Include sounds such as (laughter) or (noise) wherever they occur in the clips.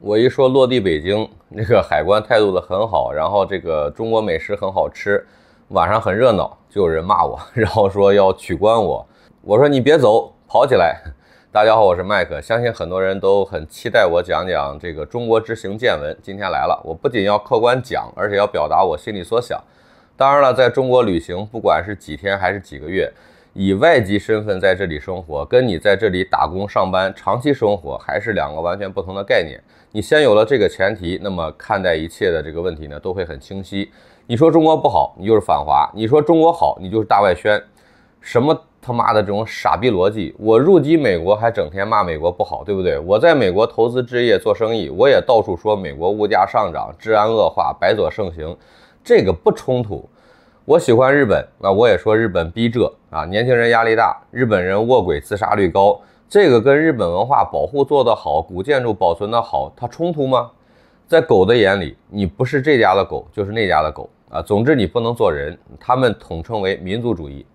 我一说落地北京，那个海关态度的很好，然后这个中国美食很好吃，晚上很热闹，就有人骂我，(laughs) 然后说要取关我，我说你别走，跑起来。大家好，我是麦克，相信很多人都很期待我讲讲这个中国之行见闻。今天来了，我不仅要客观讲，而且要表达我心里所想。当然了，在中国旅行，不管是几天还是几个月。以外籍身份在这里生活，跟你在这里打工上班、长期生活还是两个完全不同的概念。你先有了这个前提，那么看待一切的这个问题呢，都会很清晰。你说中国不好，你就是反华；你说中国好，你就是大外宣。什么他妈的这种傻逼逻辑？我入籍美国还整天骂美国不好，对不对？我在美国投资置业做生意，我也到处说美国物价上涨、治安恶化、白左盛行，这个不冲突。我喜欢日本，那我也说日本逼仄啊，年轻人压力大，日本人卧轨自杀率高，这个跟日本文化保护做得好，古建筑保存得好，它冲突吗？在狗的眼里，你不是这家的狗，就是那家的狗啊，总之你不能做人，他们统称为民族主义。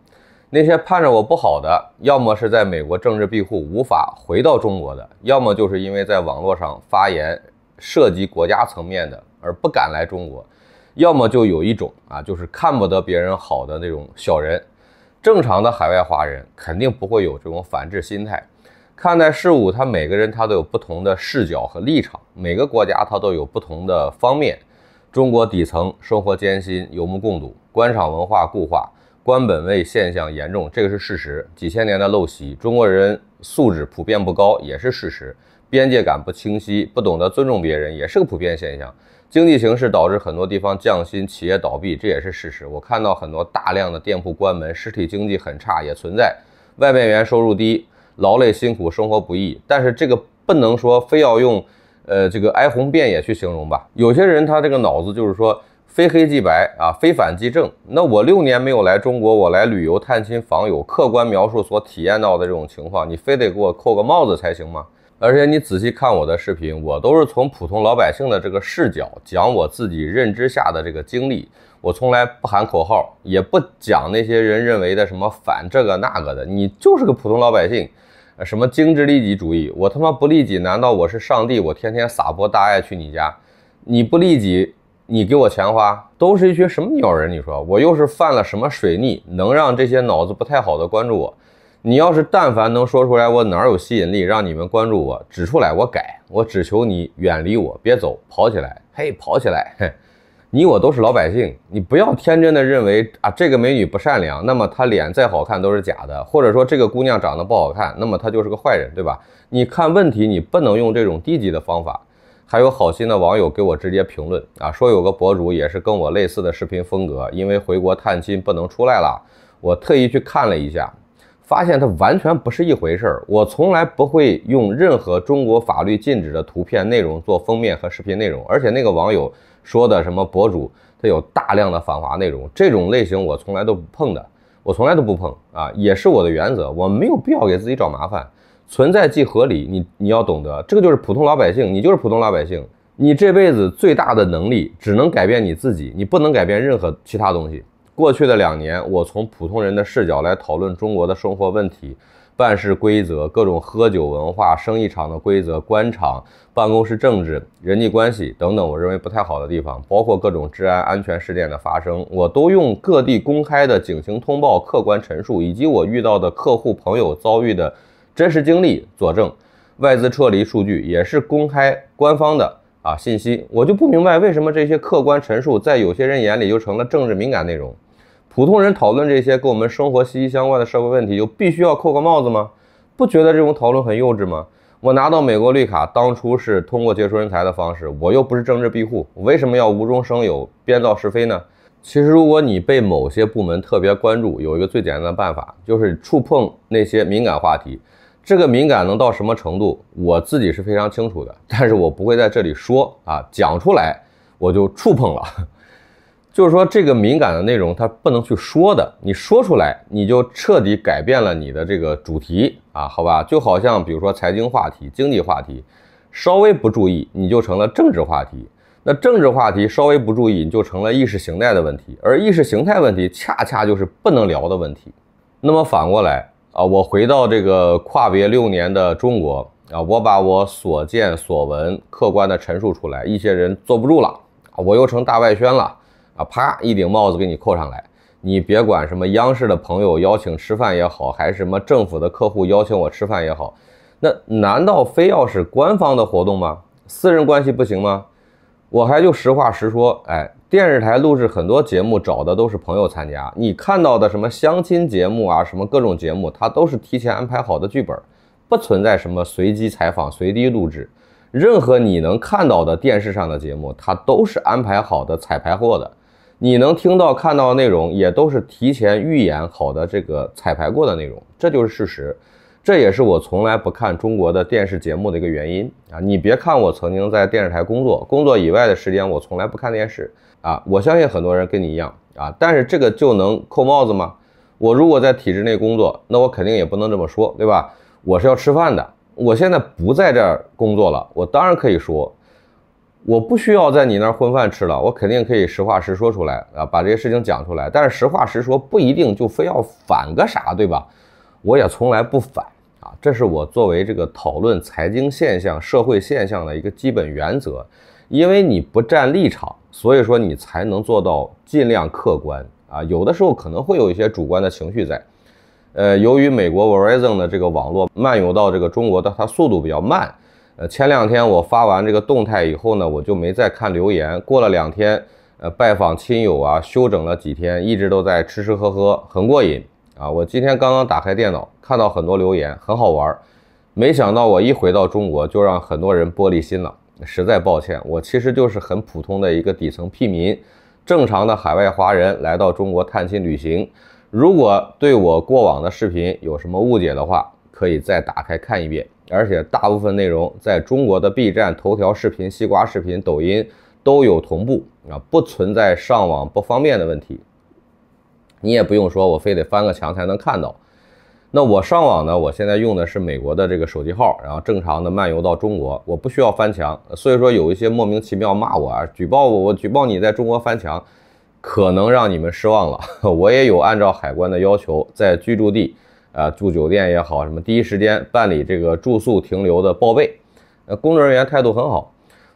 那些盼着我不好的，要么是在美国政治庇护无法回到中国的，要么就是因为在网络上发言涉及国家层面的，而不敢来中国。要么就有一种啊，就是看不得别人好的那种小人。正常的海外华人肯定不会有这种反制心态。看待事物，他每个人他都有不同的视角和立场，每个国家他都有不同的方面。中国底层生活艰辛，有目共睹；官场文化固化，官本位现象严重，这个是事实。几千年的陋习，中国人素质普遍不高，也是事实。边界感不清晰，不懂得尊重别人，也是个普遍现象。经济形势导致很多地方降薪、企业倒闭，这也是事实。我看到很多大量的店铺关门，实体经济很差，也存在外边员收入低、劳累辛苦、生活不易。但是这个不能说非要用呃这个哀鸿遍野去形容吧。有些人他这个脑子就是说非黑即白啊，非反即正。那我六年没有来中国，我来旅游、探亲访友，客观描述所体验到的这种情况，你非得给我扣个帽子才行吗？而且你仔细看我的视频，我都是从普通老百姓的这个视角讲我自己认知下的这个经历。我从来不喊口号，也不讲那些人认为的什么反这个那个的。你就是个普通老百姓，什么精致利己主义，我他妈不利己，难道我是上帝？我天天撒泼大爱去你家，你不利己，你给我钱花，都是一群什么鸟人？你说我又是犯了什么水逆，能让这些脑子不太好的关注我？你要是但凡能说出来，我哪有吸引力让你们关注我，指出来我改。我只求你远离我，别走，跑起来，嘿，跑起来，嘿。(laughs) 你我都是老百姓，你不要天真的认为啊，这个美女不善良，那么她脸再好看都是假的，或者说这个姑娘长得不好看，那么她就是个坏人，对吧？你看问题，你不能用这种低级的方法。还有好心的网友给我直接评论啊，说有个博主也是跟我类似的视频风格，因为回国探亲不能出来了，我特意去看了一下。发现它完全不是一回事儿。我从来不会用任何中国法律禁止的图片内容做封面和视频内容，而且那个网友说的什么博主，他有大量的反华内容，这种类型我从来都不碰的，我从来都不碰啊，也是我的原则，我没有必要给自己找麻烦，存在即合理，你你要懂得，这个就是普通老百姓，你就是普通老百姓，你这辈子最大的能力只能改变你自己，你不能改变任何其他东西。过去的两年，我从普通人的视角来讨论中国的生活问题、办事规则、各种喝酒文化、生意场的规则、官场、办公室政治、人际关系等等，我认为不太好的地方，包括各种治安安全事件的发生，我都用各地公开的警情通报、客观陈述，以及我遇到的客户朋友遭遇的真实经历佐证。外资撤离数据也是公开官方的啊信息，我就不明白为什么这些客观陈述在有些人眼里就成了政治敏感内容。普通人讨论这些跟我们生活息息相关的社会问题，就必须要扣个帽子吗？不觉得这种讨论很幼稚吗？我拿到美国绿卡，当初是通过杰出人才的方式，我又不是政治庇护，为什么要无中生有编造是非呢？其实，如果你被某些部门特别关注，有一个最简单的办法，就是触碰那些敏感话题。这个敏感能到什么程度，我自己是非常清楚的，但是我不会在这里说啊，讲出来我就触碰了。就是说，这个敏感的内容它不能去说的，你说出来，你就彻底改变了你的这个主题啊，好吧？就好像比如说财经话题、经济话题，稍微不注意，你就成了政治话题；那政治话题稍微不注意，你就成了意识形态的问题。而意识形态问题恰恰就是不能聊的问题。那么反过来啊，我回到这个跨别六年的中国啊，我把我所见所闻客观的陈述出来，一些人坐不住了啊，我又成大外宣了。啊，啪！一顶帽子给你扣上来，你别管什么央视的朋友邀请吃饭也好，还是什么政府的客户邀请我吃饭也好，那难道非要是官方的活动吗？私人关系不行吗？我还就实话实说，哎，电视台录制很多节目找的都是朋友参加，你看到的什么相亲节目啊，什么各种节目，它都是提前安排好的剧本，不存在什么随机采访、随机录制，任何你能看到的电视上的节目，它都是安排好的彩排货的。你能听到看到的内容，也都是提前预演好的，这个彩排过的内容，这就是事实。这也是我从来不看中国的电视节目的一个原因啊！你别看我曾经在电视台工作，工作以外的时间我从来不看电视啊！我相信很多人跟你一样啊！但是这个就能扣帽子吗？我如果在体制内工作，那我肯定也不能这么说，对吧？我是要吃饭的。我现在不在这儿工作了，我当然可以说。我不需要在你那儿混饭吃了，我肯定可以实话实说出来啊，把这些事情讲出来。但是实话实说不一定就非要反个啥，对吧？我也从来不反啊，这是我作为这个讨论财经现象、社会现象的一个基本原则。因为你不站立场，所以说你才能做到尽量客观啊。有的时候可能会有一些主观的情绪在。呃，由于美国 Verizon 的这个网络漫游到这个中国，的，它速度比较慢。呃，前两天我发完这个动态以后呢，我就没再看留言。过了两天，呃，拜访亲友啊，休整了几天，一直都在吃吃喝喝，很过瘾啊。我今天刚刚打开电脑，看到很多留言，很好玩。没想到我一回到中国，就让很多人玻璃心了，实在抱歉。我其实就是很普通的一个底层屁民，正常的海外华人来到中国探亲旅行。如果对我过往的视频有什么误解的话，可以再打开看一遍。而且大部分内容在中国的 B 站、头条、视频、西瓜视频、抖音都有同步啊，不存在上网不方便的问题。你也不用说，我非得翻个墙才能看到。那我上网呢？我现在用的是美国的这个手机号，然后正常的漫游到中国，我不需要翻墙。所以说，有一些莫名其妙骂我、啊，举报我，我、举报你在中国翻墙，可能让你们失望了。(laughs) 我也有按照海关的要求，在居住地。啊，住酒店也好，什么第一时间办理这个住宿停留的报备，呃，工作人员态度很好。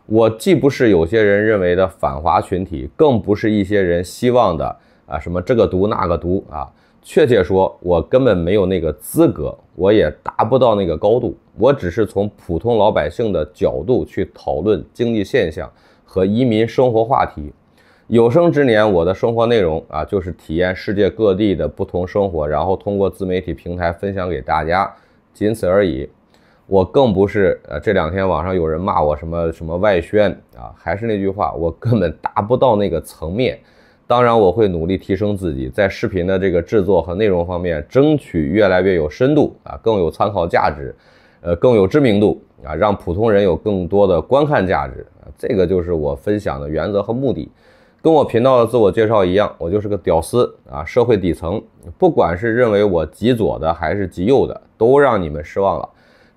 我既不是有些人认为的反华群体，更不是一些人希望的啊什么这个毒那个毒啊。确切说，我根本没有那个资格，我也达不到那个高度。我只是从普通老百姓的角度去讨论经济现象和移民生活话题。有生之年，我的生活内容啊，就是体验世界各地的不同生活，然后通过自媒体平台分享给大家，仅此而已。我更不是呃，这两天网上有人骂我什么什么外宣啊，还是那句话，我根本达不到那个层面。当然，我会努力提升自己，在视频的这个制作和内容方面，争取越来越有深度啊，更有参考价值，呃，更有知名度啊，让普通人有更多的观看价值。这个就是我分享的原则和目的。跟我频道的自我介绍一样，我就是个屌丝啊，社会底层。不管是认为我极左的还是极右的，都让你们失望了。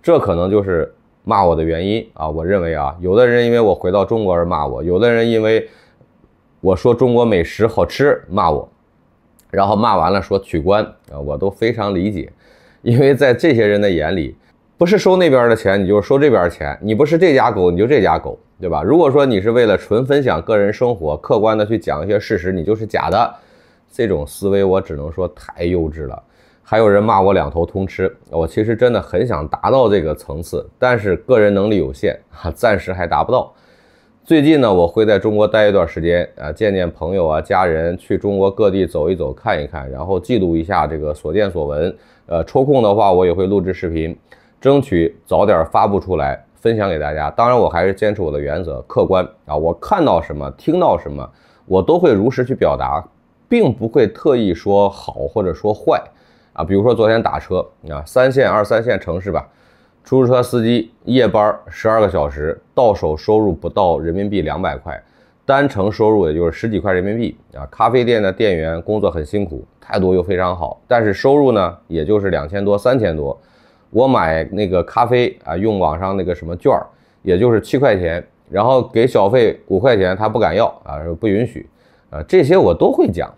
这可能就是骂我的原因啊。我认为啊，有的人因为我回到中国而骂我，有的人因为我说中国美食好吃骂我，然后骂完了说取关啊，我都非常理解。因为在这些人的眼里，不是收那边的钱，你就是收这边钱，你不是这家狗，你就这家狗。对吧？如果说你是为了纯分享个人生活，客观的去讲一些事实，你就是假的。这种思维我只能说太幼稚了。还有人骂我两头通吃，我其实真的很想达到这个层次，但是个人能力有限啊，暂时还达不到。最近呢，我会在中国待一段时间啊，见见朋友啊，家人，去中国各地走一走，看一看，然后记录一下这个所见所闻。呃，抽空的话，我也会录制视频，争取早点发布出来。分享给大家。当然，我还是坚持我的原则，客观啊。我看到什么，听到什么，我都会如实去表达，并不会特意说好或者说坏啊。比如说昨天打车啊，三线、二三线城市吧，出租车司机夜班十二个小时，到手收入不到人民币两百块，单程收入也就是十几块人民币啊。咖啡店的店员工作很辛苦，态度又非常好，但是收入呢，也就是两千多、三千多。我买那个咖啡啊，用网上那个什么券儿，也就是七块钱，然后给小费五块钱，他不敢要啊，不允许啊，这些我都会讲，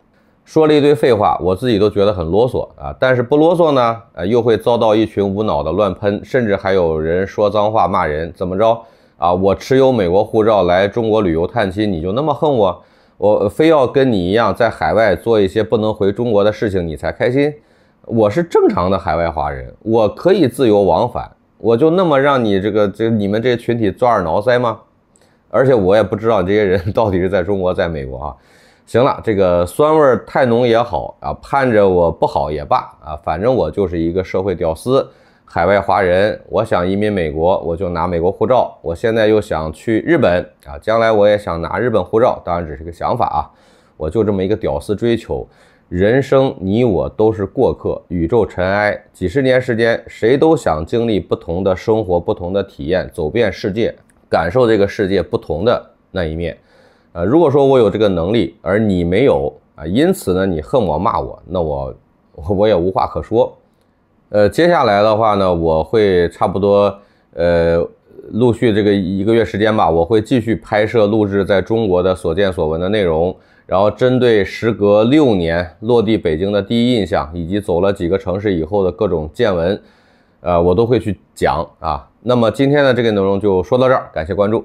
说了一堆废话，我自己都觉得很啰嗦啊，但是不啰嗦呢，啊，又会遭到一群无脑的乱喷，甚至还有人说脏话骂人，怎么着啊？我持有美国护照来中国旅游探亲，你就那么恨我？我非要跟你一样在海外做一些不能回中国的事情，你才开心？我是正常的海外华人，我可以自由往返，我就那么让你这个这你们这个群体抓耳挠腮吗？而且我也不知道这些人 (laughs) 到底是在中国，在美国啊。行了，这个酸味太浓也好啊，盼着我不好也罢啊，反正我就是一个社会屌丝，海外华人，我想移民美国，我就拿美国护照，我现在又想去日本啊，将来我也想拿日本护照，当然只是个想法啊，我就这么一个屌丝追求。人生，你我都是过客，宇宙尘埃。几十年时间，谁都想经历不同的生活，不同的体验，走遍世界，感受这个世界不同的那一面。呃，如果说我有这个能力，而你没有啊，因此呢，你恨我骂我，那我，我也无话可说。呃，接下来的话呢，我会差不多，呃，陆续这个一个月时间吧，我会继续拍摄录制在中国的所见所闻的内容。然后，针对时隔六年落地北京的第一印象，以及走了几个城市以后的各种见闻，呃，我都会去讲啊。那么今天的这个内容就说到这儿，感谢关注。